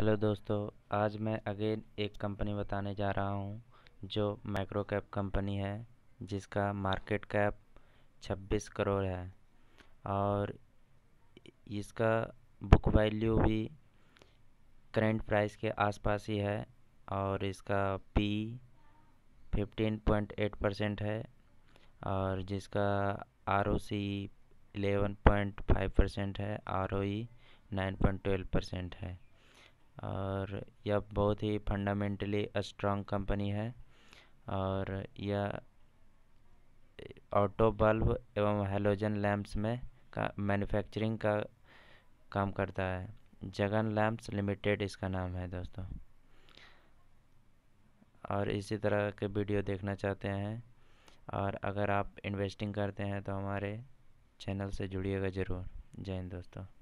hello दोस्तों आज मैं अगेन एक कंपनी बताने जा रहा हूँ जो माइक्रो कैप कंपनी है जिसका मार्केट कैप 26 करोड़ है और इसका बुक वैल्यू भी करेंट प्राइस के आसपास ही है और इसका पी 15.8 परसेंट है और जिसका आर ओ सी 11.5 परसेंट है R O nine point twelve percent है और यह बहुत ही फंडामेंटली स्ट्रांग कंपनी है और यह ऑटो बल्ब एवं हेलोजन लैंप्स में का मैन्युफैक्चरिंग का काम करता है जगन लैंप्स लिमिटेड इसका नाम है दोस्तों और इसी तरह के वीडियो देखना चाहते हैं और अगर आप इन्वेस्टिंग करते हैं तो हमारे चैनल से जुड़िएगा ज़रूर जय हिंद दोस्तों